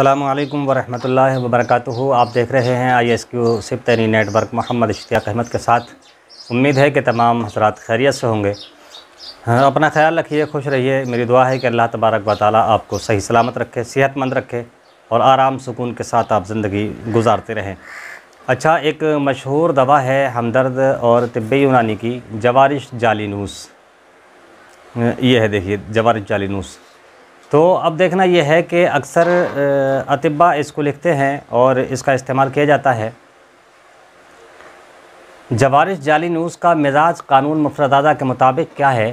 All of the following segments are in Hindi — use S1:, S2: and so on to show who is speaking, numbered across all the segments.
S1: अल्लाम वरहमतुल्लाह वबरकू आप देख रहे हैं आई एस क्यू सिपतनी नेटवर्क मोहम्मद इश्तियाक अहमद के साथ उम्मीद है कि तमाम हजरात खैरियत से होंगे हाँ, अपना ख्याल रखिए खुश रहिए मेरी दुआ है कि अल्लाह तबारक व ताली आपको सही सलामत रखे सेहतमंद रखे और आराम सुकून के साथ आप ज़िंदगी गुजारते रहें अच्छा एक मशहूर दवा है हमदर्द और तिब्बी यूनानी की जवारिश जालीनूस ये है देखिए जवारिश जालीनूस तो अब देखना यह है कि अक्सर अतिबा इसको लिखते हैं और इसका इस्तेमाल किया जाता है जवारिश जाली न्यूज़ का मिजाज कानून मफरदादा के मुताबिक क्या है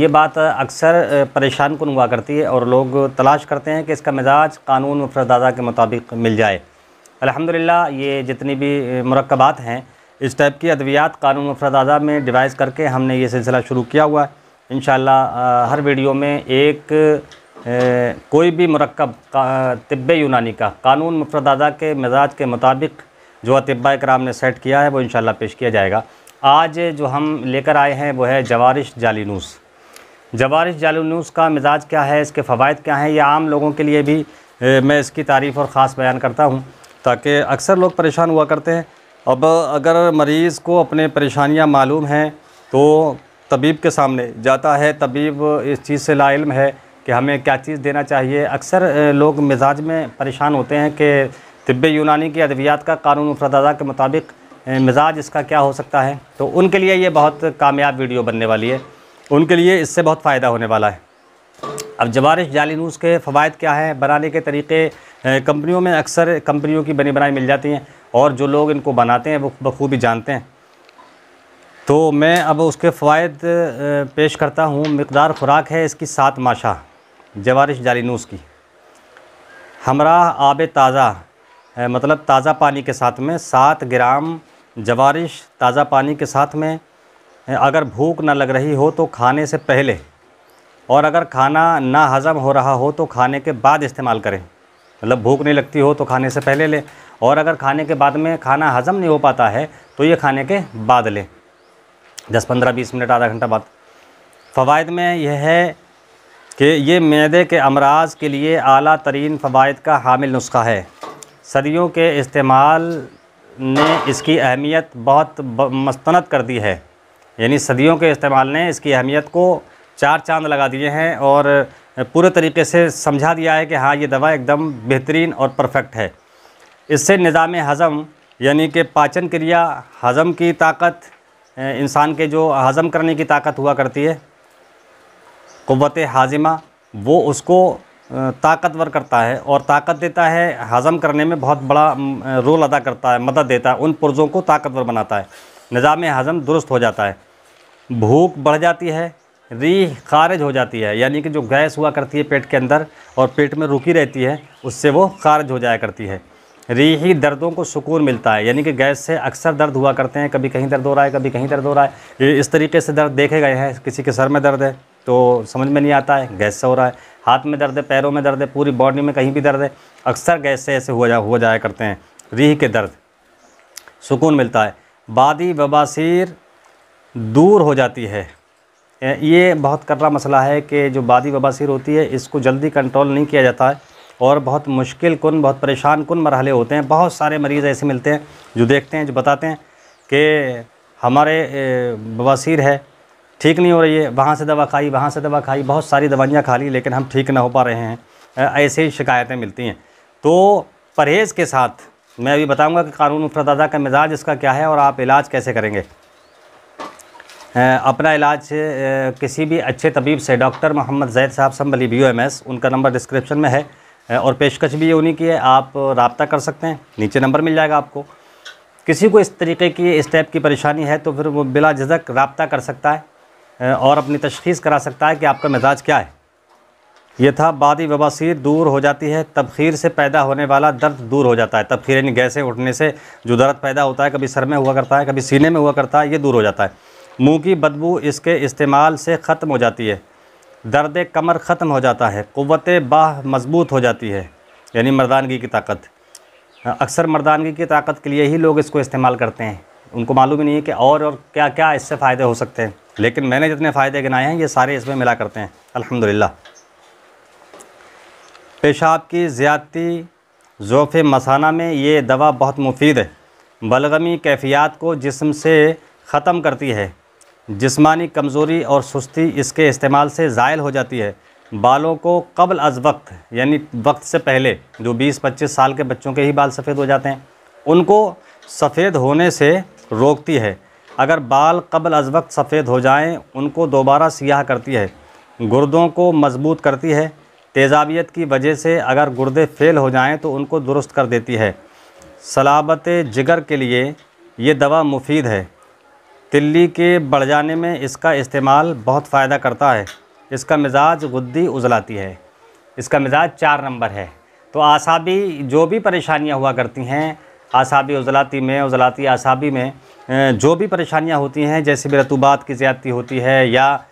S1: ये बात अक्सर परेशान कन हुआ करती है और लोग तलाश करते हैं कि इसका मिजाज कानून मफरदादा के मुताबिक मिल जाए अल्हम्दुलिल्लाह ये जितनी भी मरकबात हैं इस टाइप की अद्वियात कानून मफरदादा में डिवाइस करके हमने ये सिलसिला शुरू किया हुआ है इन हर वीडियो में एक कोई भी मरकब तिब्ब यूनानी का कानून मुफरदादा के मिजाज के मुताबिक जो तिब्बा कराम ने सेट किया है वो इन पेश किया जाएगा आज जो हम लेकर आए हैं वो है जवारिश जालीनूस जवारिश जालीनूस का मिजाज क्या है इसके फ़वाद क्या हैं ये आम लोगों के लिए भी मैं इसकी तारीफ़ और ख़ास बयान करता हूँ ताकि अक्सर लोग परेशान हुआ करते हैं अब अगर मरीज़ को अपने परेशानियाँ मालूम हैं तो तबीब के सामने जाता है तबीब इस चीज़ से लाइल है कि हमें क्या चीज़ देना चाहिए अक्सर लोग मिजाज में परेशान होते हैं कि तिब यूनानी की अद्वियात का कानून अफरदा के मुताबिक मिजाज इसका क्या हो सकता है तो उनके लिए ये बहुत कामयाब वीडियो बनने वाली है उनके लिए इससे बहुत फ़ायदा होने वाला है अब जवारिश जाली नूज़ के फ़वाद क्या हैं बनाने के तरीके कंपनियों में अक्सर कंपनियों की बनी बनाई मिल जाती हैं और जो लोग इनको बनाते हैं वो बखूबी जानते हैं तो मैं अब उसके फ़वाद पेश करता हूँ मकदार खुराक है इसकी सात माशा जवारिश नूस की हमरा आब ताज़ा मतलब ताज़ा पानी के साथ में सात ग्राम जवारिश ताज़ा पानी के साथ में अगर भूख ना लग रही हो तो खाने से पहले और अगर खाना ना हज़म हो रहा हो तो खाने के बाद इस्तेमाल करें मतलब भूख नहीं लगती हो तो खाने से पहले लें और अगर खाने के बाद में खाना हज़म नहीं हो पाता है तो ये खाने के बाद लें दस पंद्रह बीस मिनट आधा घंटा बाद फ़वाद में यह है कि ये मैदे के अमराज के लिए अली तरीन फ़वाद का हामिल नुस्खा है सदियों के इस्तेमाल ने इसकी अहमियत बहुत मस्तनद कर दी है यानी सदियों के इस्तेमाल ने इसकी अहमियत को चार चांद लगा दिए हैं और पूरे तरीके से समझा दिया है कि हाँ ये दवा एकदम बेहतरीन और परफेक्ट है इससे निज़ाम हज़म यानी कि पाचन क्रिया हज़म की ताकत इंसान के जो हज़म करने की ताकत हुआ करती है क़वत हाजिमा वो उसको ताकतवर करता है और ताकत देता है हज़म करने में बहुत बड़ा रोल अदा करता है मदद देता है उन पुर्ज़ों को ताकतवर बनाता है निज़ाम हज़म दुरुस्त हो जाता है भूख बढ़ जाती है रीह खारिज हो जाती है यानी कि जो गैस हुआ करती है पेट के अंदर और पेट में रुकी रहती है उससे वो खारिज हो जाया करती है रीही दर्दों को सुकून मिलता है यानी कि गैस से अक्सर दर्द हुआ करते हैं कभी कहीं दर्द हो रहा है कभी कहीं दर्द हो रहा है इस तरीके से दर्द देखे गए हैं किसी के सर में दर्द है तो समझ में नहीं आता है गैस से हो रहा है हाथ में दर्द है पैरों में दर्द है पूरी बॉडी में कहीं भी दर्द है अक्सर गैस से ऐसे हुआ जा हुआ जाया करते हैं रीह के दर्द सुकून मिलता है बादी बबासीर दूर हो जाती है ये बहुत कटरा मसला है कि जो बादी बबासीर होती है इसको जल्दी कंट्रोल नहीं किया जाता है और बहुत मुश्किल कन बहुत परेशान कन मरहले होते हैं बहुत सारे मरीज़ ऐसे मिलते हैं जो देखते हैं जो बताते हैं कि हमारे बबासीर है ठीक नहीं हो रही है वहाँ से दवा खाई वहाँ से दवा खाई बहुत सारी दवाइयाँ खा ली लेकिन हम ठीक ना हो पा रहे हैं ऐसे ही शिकायतें मिलती हैं तो परहेज़ के साथ मैं अभी बताऊंगा कि कानून मुफ्रदादा का मिजाज इसका क्या है और आप इलाज कैसे करेंगे अपना इलाज किसी भी अच्छे तबीब से डॉक्टर मोहम्मद जैद साहब संभली बी उनका नंबर डिस्क्रिप्शन में है और पेशकश भी उन्हीं की है आप रबता कर सकते हैं नीचे नंबर मिल जाएगा आपको किसी को इस तरीके की इस टाइप की परेशानी है तो फिर वो बिला झक रबता कर सकता है और अपनी तशखीस करा सकता है कि आपका मिजाज क्या है यह था बादी वबासीर दूर हो जाती है तबखीर से पैदा होने वाला दर्द दूर हो जाता है तबखीर यानी गैसें उठने से जो दर्द पैदा होता है कभी सर में हुआ करता है कभी सीने में हुआ करता है ये दूर हो जाता है मुंह की बदबू इसके इस्तेमाल से ख़त्म हो जाती है दर्द कमर ख़त्म हो जाता है क़वत बाह मजबूत हो जाती है यानी मर्दानगी की ताकत अक्सर मर्दानगी की ताकत के लिए ही लोग इसको इस्तेमाल करते हैं उनको मालूम ही नहीं है कि और और क्या क्या इससे फ़ायदे हो सकते हैं लेकिन मैंने जितने फ़ायदे गिनाए हैं ये सारे इसमें मिला करते हैं अल्हम्दुलिल्लाह पेशाब की ज़्यादती ज़ोफ़ मसाना में ये दवा बहुत मुफीद है बलगमी कैफियत को जिसम से ख़त्म करती है जिस्मानी कमज़ोरी और सुस्ती इसके इस्तेमाल से ज़ायल हो जाती है बालों को कबल अज वक्त यानी वक्त से पहले जो 20-25 साल के बच्चों के ही बाल सफ़ेद हो जाते हैं उनको सफ़ेद होने से रोकती है अगर बाल कबल अज वक्त सफ़ेद हो जाएं उनको दोबारा सियाह करती है गुर्दों को मजबूत करती है तेजाबियत की वजह से अगर गुर्दे फेल हो जाएं तो उनको दुरुस्त कर देती है सलाबत जिगर के लिए ये दवा मुफीद है तिल्ली के बढ़ जाने में इसका इस्तेमाल बहुत फ़ायदा करता है इसका मिजाज गुद्दी उजलाती है इसका मिजाज चार नंबर है तो आसाबी जो भी परेशानियाँ हुआ करती हैं आसाबी उजलाती में उजलाती आसाबी में जो भी परेशानियाँ होती हैं जैसे रतूबात की ज़्यादती होती है या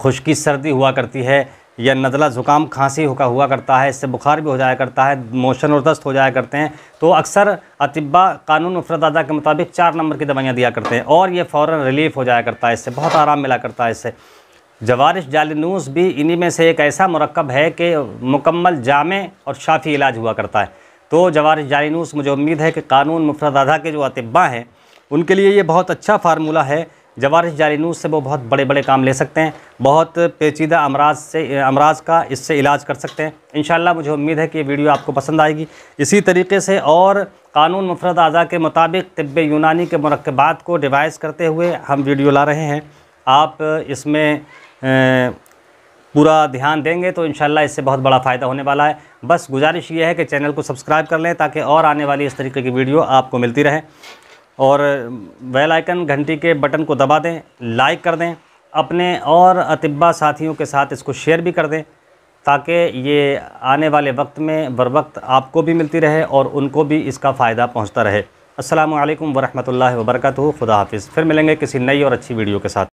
S1: खुश्की सर्दी हुआ करती है या नज़ला ज़ुकाम खांसी होकर हुआ करता है इससे बुखार भी हो जाया करता है मोशन और दस्त हो जाया करते हैं तो अक्सर अतिबा कानून अफरदादा के मुताबिक चार नंबर की दवाइयाँ दिया करते हैं और ये फ़ौर रिलीफ हो जाया करता है इससे बहुत आराम मिला करता है इससे जवारिश जालनूस भी इन्हीं में से एक ऐसा मरकब है कि मुकम्मल जामे और शाफी इलाज हुआ करता है तो जवारिश जालनूस मुझे उम्मीद है कि कानून मुफरदादा के जो अतिबा हैं उनके लिए ये बहुत अच्छा फार्मूला है जवारिश जालीनूस से वो बहुत बड़े बड़े काम ले सकते हैं बहुत पेचीदा अमराज से अमराज का इससे इलाज कर सकते हैं इन मुझे उम्मीद है कि ये वीडियो आपको पसंद आएगी इसी तरीके से और कानून मुफरद अज़ा के मुताबिक तब यूनानी के मरकबात को डिवाइस करते हुए हम वीडियो ला रहे हैं आप इसमें पूरा ध्यान देंगे तो इन इससे बहुत बड़ा फ़ायदा होने वाला है बस गुजारिश ये है कि चैनल को सब्सक्राइब कर लें ताकि और आने वाली इस तरीके की वीडियो आपको मिलती रहे और वेल आइकन घंटी के बटन को दबा दें लाइक कर दें अपने और अतिबा साथियों के साथ इसको शेयर भी कर दें ताकि ये आने वाले वक्त में बर वक्त आपको भी मिलती रहे और उनको भी इसका फ़ायदा पहुँचता रहे असल वरहमल वर्क खुदा हाफ़ फिर मिलेंगे किसी नई और अच्छी वीडियो के साथ